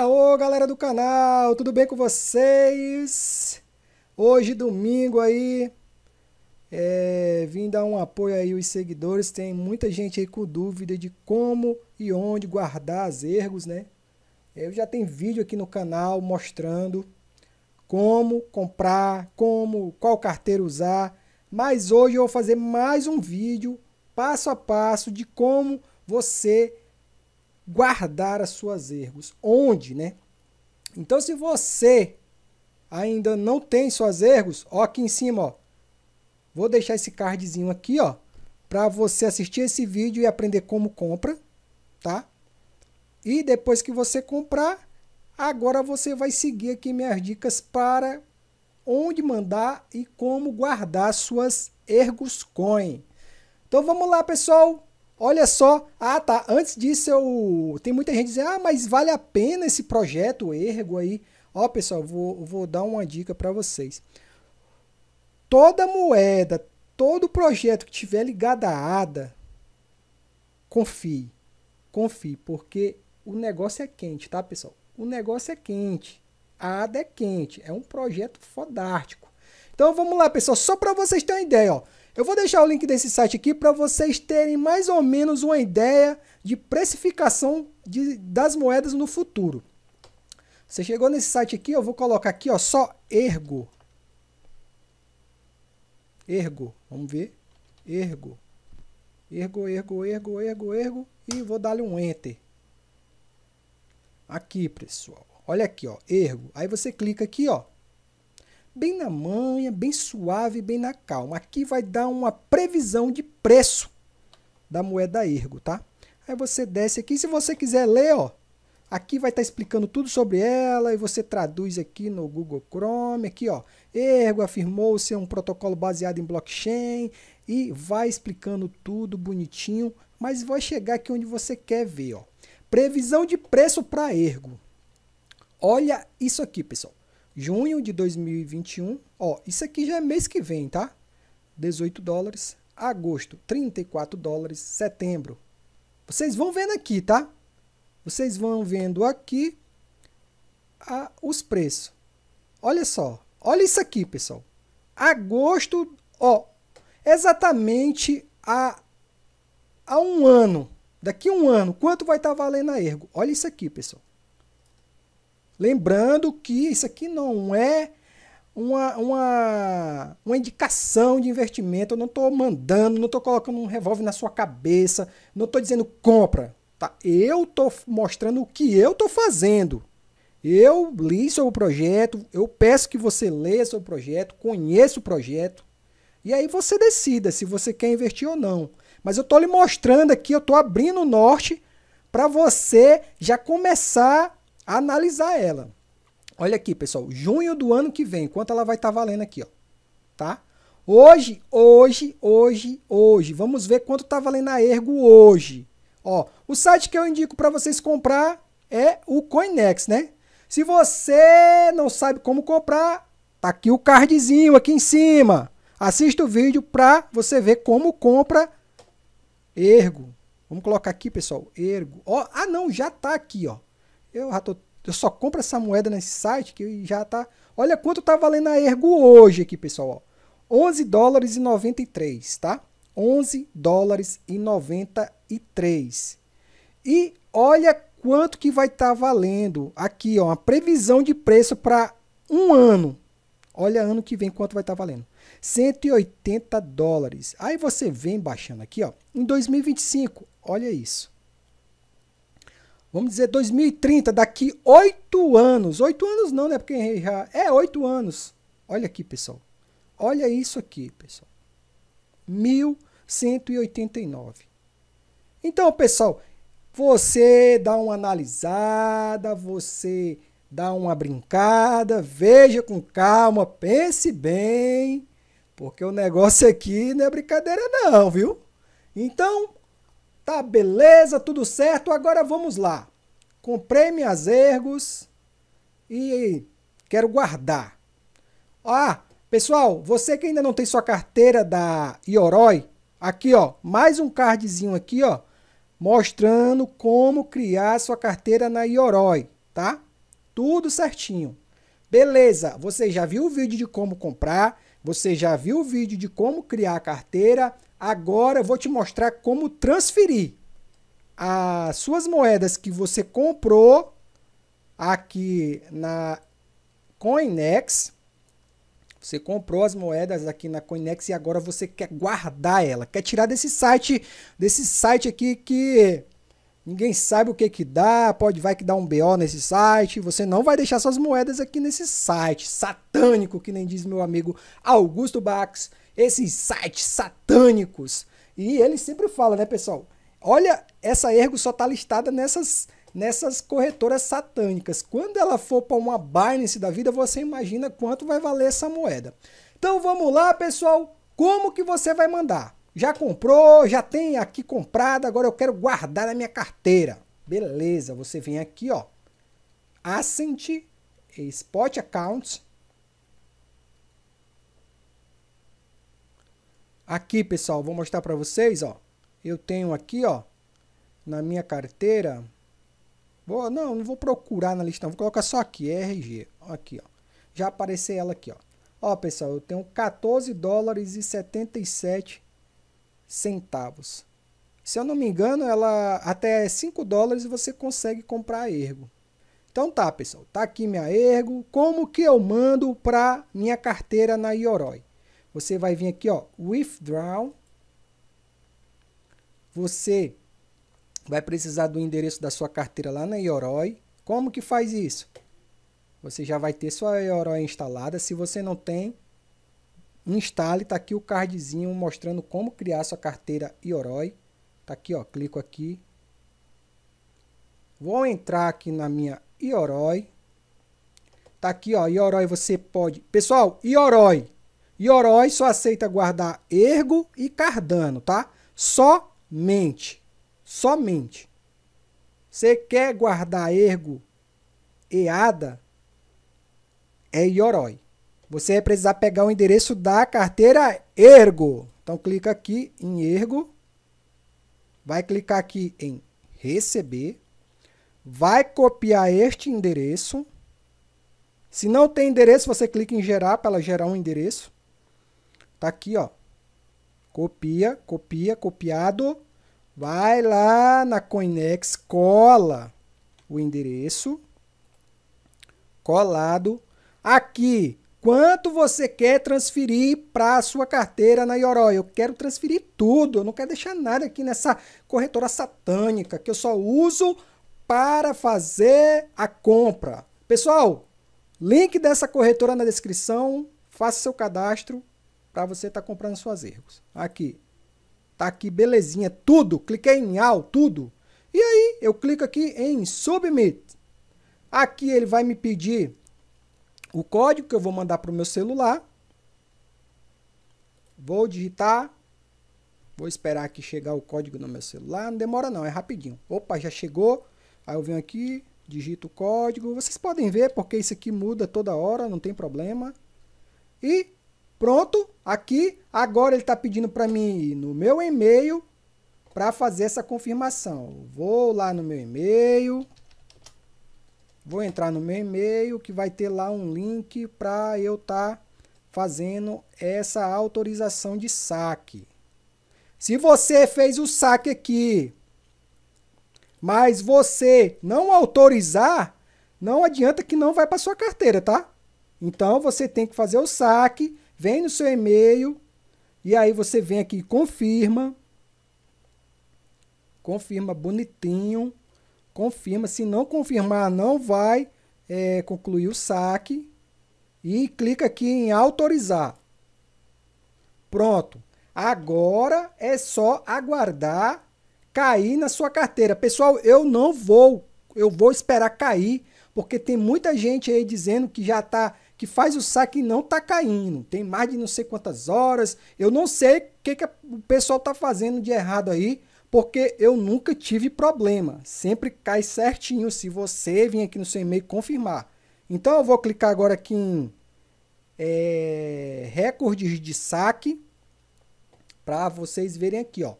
Aô, galera do canal, tudo bem com vocês? Hoje, domingo aí, é, vim dar um apoio aí os seguidores. Tem muita gente aí com dúvida de como e onde guardar as ergos, né? Eu já tenho vídeo aqui no canal mostrando como comprar, como, qual carteira usar. Mas hoje eu vou fazer mais um vídeo passo a passo de como você guardar as suas ergos. Onde, né? Então, se você ainda não tem suas ergos, ó aqui em cima, ó. Vou deixar esse cardzinho aqui, ó, para você assistir esse vídeo e aprender como compra, tá? E depois que você comprar, agora você vai seguir aqui minhas dicas para onde mandar e como guardar suas ergos coin. Então vamos lá, pessoal. Olha só, ah tá, antes disso eu tem muita gente dizendo: "Ah, mas vale a pena esse projeto ergo aí?" Ó, pessoal, vou vou dar uma dica para vocês. Toda moeda, todo projeto que tiver ligado à ADA, confie. Confie, porque o negócio é quente, tá, pessoal? O negócio é quente. A ADA é quente, é um projeto fodártico. Então vamos lá, pessoal, só para vocês terem uma ideia, ó. Eu vou deixar o link desse site aqui para vocês terem mais ou menos uma ideia de precificação de, das moedas no futuro. Você chegou nesse site aqui, eu vou colocar aqui, ó, só ergo. Ergo, vamos ver. Ergo. Ergo, ergo, ergo, ergo, ergo e vou dar-lhe um enter. Aqui, pessoal. Olha aqui, ó, ergo. Aí você clica aqui, ó, bem na manha, bem suave, bem na calma. Aqui vai dar uma previsão de preço da moeda ergo, tá? Aí você desce aqui, se você quiser ler, ó, aqui vai estar tá explicando tudo sobre ela e você traduz aqui no Google Chrome, aqui, ó. Ergo afirmou ser um protocolo baseado em blockchain e vai explicando tudo bonitinho, mas vai chegar aqui onde você quer ver, ó. Previsão de preço para Ergo. Olha isso aqui, pessoal junho de 2021. Ó, isso aqui já é mês que vem, tá? 18 dólares. Agosto, 34 dólares. Setembro. Vocês vão vendo aqui, tá? Vocês vão vendo aqui a, os preços. Olha só. Olha isso aqui, pessoal. Agosto, ó, exatamente a, a um ano. Daqui a um ano, quanto vai estar tá valendo a Ergo? Olha isso aqui, pessoal. Lembrando que isso aqui não é uma, uma, uma indicação de investimento. Eu não estou mandando, não estou colocando um revólver na sua cabeça, não estou dizendo compra. Tá? Eu estou mostrando o que eu estou fazendo. Eu li sobre o projeto, eu peço que você leia sobre o projeto, conheça o projeto. E aí você decida se você quer investir ou não. Mas eu estou lhe mostrando aqui, eu estou abrindo o norte para você já começar analisar ela. Olha aqui, pessoal, junho do ano que vem, quanto ela vai estar tá valendo aqui, ó, tá? Hoje, hoje, hoje, hoje, vamos ver quanto está valendo a Ergo hoje. Ó, o site que eu indico para vocês comprar é o Coinex, né? Se você não sabe como comprar, tá aqui o cardzinho aqui em cima. Assista o vídeo para você ver como compra Ergo. Vamos colocar aqui, pessoal, Ergo. Ó, ah não, já tá aqui, ó eu já tô, eu só compro essa moeda nesse site que já tá. Olha quanto tá valendo a Ergo hoje aqui, pessoal. 11 dólares e 93, tá? 11 dólares e 93. E olha quanto que vai estar tá valendo aqui, ó, uma previsão de preço para um ano. Olha ano que vem quanto vai estar tá valendo. 180 dólares. Aí você vem baixando aqui, ó, em 2025. Olha isso vamos dizer 2030, daqui oito anos. Oito anos não, né? Porque já é oito anos. Olha aqui, pessoal. Olha isso aqui, pessoal. 1189. Então, pessoal, você dá uma analisada, você dá uma brincada, veja com calma, pense bem, porque o negócio aqui não é brincadeira não, viu? Então, Tá, beleza, tudo certo. Agora vamos lá. Comprei minhas ergos e quero guardar. Ah, pessoal, você que ainda não tem sua carteira da Ioroi, aqui ó, mais um cardzinho aqui ó, mostrando como criar sua carteira na Ioroi, tá? Tudo certinho. Beleza, você já viu o vídeo de como comprar, você já viu o vídeo de como criar a carteira, Agora eu vou te mostrar como transferir as suas moedas que você comprou aqui na Coinex. Você comprou as moedas aqui na Coinex e agora você quer guardar ela, quer tirar desse site, desse site aqui que ninguém sabe o que que dá, pode vai que dá um BO nesse site, você não vai deixar suas moedas aqui nesse site satânico que nem diz meu amigo Augusto Bax esses sites satânicos. E ele sempre fala, né, pessoal? Olha, essa Ergo só está listada nessas, nessas corretoras satânicas. Quando ela for para uma Binance da vida, você imagina quanto vai valer essa moeda. Então vamos lá, pessoal. Como que você vai mandar? Já comprou, já tem aqui comprado, agora eu quero guardar na minha carteira. Beleza, você vem aqui, ó. Ascent Spot Accounts Aqui, pessoal, vou mostrar para vocês, ó. Eu tenho aqui, ó, na minha carteira. Vou, não, não vou procurar na lista, não. Vou colocar só aqui, RG. Aqui, ó. Já apareceu ela aqui, ó. Ó, pessoal, eu tenho 14 dólares e 77 centavos. Se eu não me engano, ela até 5 dólares você consegue comprar a Ergo. Então tá, pessoal, tá aqui minha Ergo. Como que eu mando para minha carteira na Ioroi? Você vai vir aqui, ó, withdraw. Você vai precisar do endereço da sua carteira lá na Yoroi. Como que faz isso? Você já vai ter sua Yoroi instalada. Se você não tem, instale. Tá aqui o cardzinho mostrando como criar sua carteira Yoroi. Tá aqui, ó, clico aqui. Vou entrar aqui na minha Yoroi. Tá aqui, ó, Ioroi, você pode... Pessoal, Ioroi, Yoroi só aceita guardar Ergo e Cardano, tá? Somente. Somente. Você quer guardar Ergo e ADA? É Yoroi. Você vai precisar pegar o endereço da carteira Ergo. Então clica aqui em Ergo. Vai clicar aqui em Receber. Vai copiar este endereço. Se não tem endereço, você clica em gerar para ela gerar um endereço. Tá aqui, ó. Copia, copia, copiado. Vai lá na Coinex, cola o endereço. Colado. Aqui, quanto você quer transferir para a sua carteira na Yoroi? Eu quero transferir tudo, eu não quero deixar nada aqui nessa corretora satânica que eu só uso para fazer a compra. Pessoal, link dessa corretora na descrição, faça seu cadastro para você estar tá comprando suas ergos. Aqui. Tá aqui, belezinha, tudo. Cliquei em All, tudo. E aí, eu clico aqui em Submit. Aqui ele vai me pedir o código que eu vou mandar para o meu celular. Vou digitar. Vou esperar aqui chegar o código no meu celular. Não demora não, é rapidinho. Opa, já chegou. Aí eu venho aqui, digito o código. Vocês podem ver porque isso aqui muda toda hora, não tem problema. E Pronto, aqui, agora ele está pedindo para mim ir no meu e-mail para fazer essa confirmação. Vou lá no meu e-mail, vou entrar no meu e-mail que vai ter lá um link para eu estar tá fazendo essa autorização de saque. Se você fez o saque aqui, mas você não autorizar, não adianta que não vai para sua carteira, tá? Então você tem que fazer o saque Vem no seu e-mail e aí você vem aqui e confirma. Confirma bonitinho. Confirma. Se não confirmar, não vai é, concluir o saque. E clica aqui em autorizar. Pronto. Agora é só aguardar cair na sua carteira. Pessoal, eu não vou, eu vou esperar cair, porque tem muita gente aí dizendo que já está que faz o saque não tá caindo. Tem mais de não sei quantas horas. Eu não sei o que, que o pessoal tá fazendo de errado aí, porque eu nunca tive problema. Sempre cai certinho se você vir aqui no seu e-mail confirmar. Então eu vou clicar agora aqui em é, recordes de saque para vocês verem aqui, ó.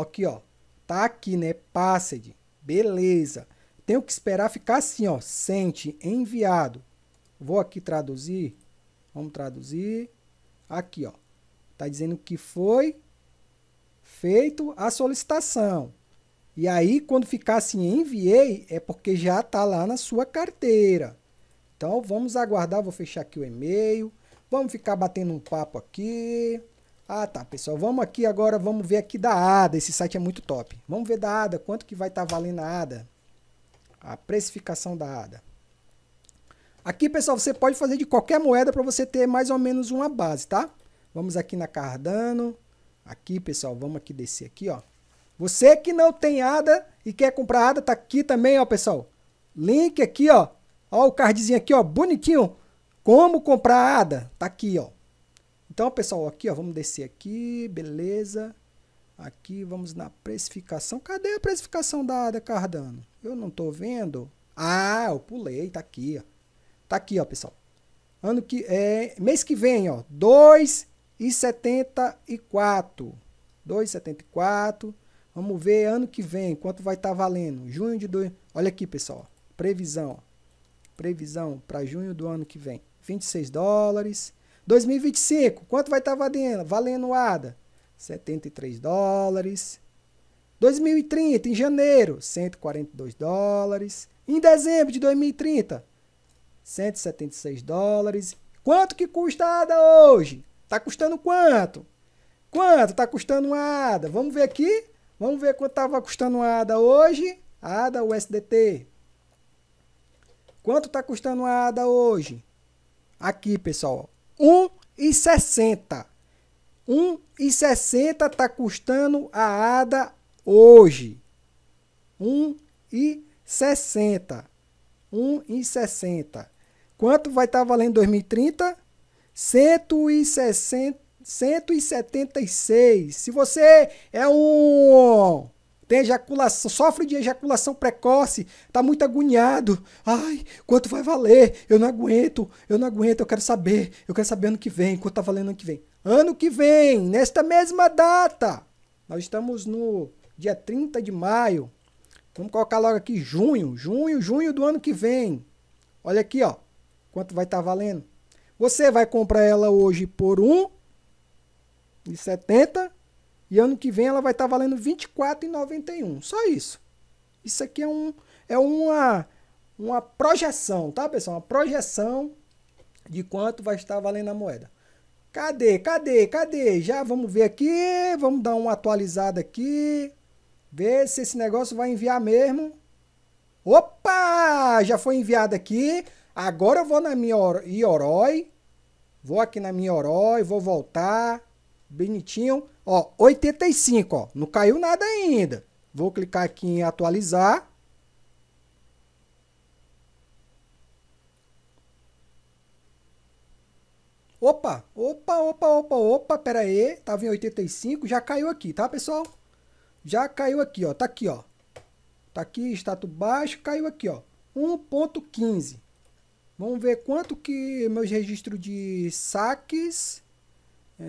Aqui, ó. Tá aqui, né? Passed. Beleza. Tenho que esperar ficar assim, ó. Sente enviado. Vou aqui traduzir. Vamos traduzir. Aqui, ó. Tá dizendo que foi feito a solicitação. E aí, quando ficar assim, enviei, é porque já está lá na sua carteira. Então, vamos aguardar. Vou fechar aqui o e-mail. Vamos ficar batendo um papo aqui. Ah, tá, pessoal. Vamos aqui agora, vamos ver aqui da ADA. Esse site é muito top. Vamos ver da ADA, quanto que vai estar tá valendo a ADA. A precificação da ADA. Aqui, pessoal, você pode fazer de qualquer moeda para você ter mais ou menos uma base, tá? Vamos aqui na Cardano. Aqui, pessoal, vamos aqui descer aqui, ó. Você que não tem ADA e quer comprar ADA, tá aqui também, ó, pessoal. Link aqui, ó. Ó o cardzinho aqui, ó, bonitinho. Como comprar ADA? Tá aqui, ó. Então, pessoal, aqui, ó, vamos descer aqui, beleza. Aqui, vamos na precificação. Cadê a precificação da ADA Cardano? Eu não tô vendo. Ah, eu pulei, tá aqui, ó. Tá aqui, ó, pessoal. Ano que é mês que vem, ó, 2,74. 2,74. Vamos ver ano que vem quanto vai estar tá valendo. Junho de dois. Olha aqui, pessoal. Previsão. Previsão para junho do ano que vem. 26 dólares. 2025, quanto vai estar tá valendo? Valendo ADA. 73 dólares. 2030, em janeiro, 142 dólares. Em dezembro de 2030, 176 dólares. Quanto que custa a ADA hoje? Tá custando quanto? Quanto tá custando uma ADA? Vamos ver aqui. Vamos ver quanto estava tá tá custando a ADA hoje. A ADA USDT. Quanto está custando a ADA hoje? Aqui, pessoal. 1,60. 1,60 está custando a ADA hoje. 1,60. 1,60. Quanto vai estar tá valendo em 2030? 160, 176. Se você é um tem ejaculação, sofre de ejaculação precoce, tá muito agoniado. Ai, quanto vai valer? Eu não aguento, eu não aguento, eu quero saber, eu quero saber ano que vem, quanto tá valendo ano que vem. Ano que vem, nesta mesma data. Nós estamos no dia 30 de maio. Vamos colocar logo aqui junho, junho, junho do ano que vem. Olha aqui, ó. Quanto vai estar tá valendo? Você vai comprar ela hoje por um e 70 e ano que vem ela vai estar tá valendo 24,91. Só isso. Isso aqui é um é uma uma projeção, tá, pessoal? Uma projeção de quanto vai estar valendo a moeda. Cadê? Cadê? Cadê? Já vamos ver aqui, vamos dar uma atualizada aqui. Ver se esse negócio vai enviar mesmo. Opa! Já foi enviado aqui. Agora eu vou na minha Iorói, vou aqui na minha Iorói, vou voltar, bonitinho. Ó, 85, ó, não caiu nada ainda. Vou clicar aqui em atualizar. Opa, opa, opa, opa, opa, pera aí, tava em 85, já caiu aqui, tá, pessoal? Já caiu aqui, ó, tá aqui, ó. Tá aqui, status baixo, caiu aqui, ó, 1.15. Vamos ver quanto que meus registros de saques. É,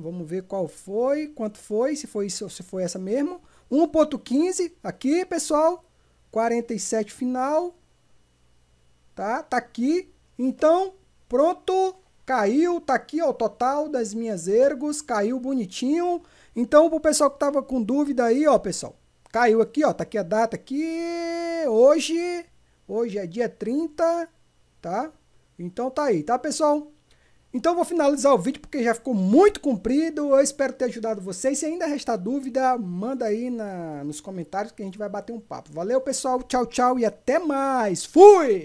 vamos ver qual foi, quanto foi, se foi isso, se foi essa mesmo. 1.15 aqui, pessoal. 47 final. Tá? Tá aqui. Então, pronto, caiu, tá aqui ó, o total das minhas ergos, caiu bonitinho. Então, pro pessoal que tava com dúvida aí, ó, pessoal, caiu aqui, ó, tá aqui a data aqui, hoje, Hoje é dia 30, tá? Então tá aí, tá, pessoal? Então vou finalizar o vídeo porque já ficou muito comprido. Eu espero ter ajudado vocês. Se ainda restar dúvida, manda aí na, nos comentários que a gente vai bater um papo. Valeu, pessoal. Tchau, tchau e até mais. Fui!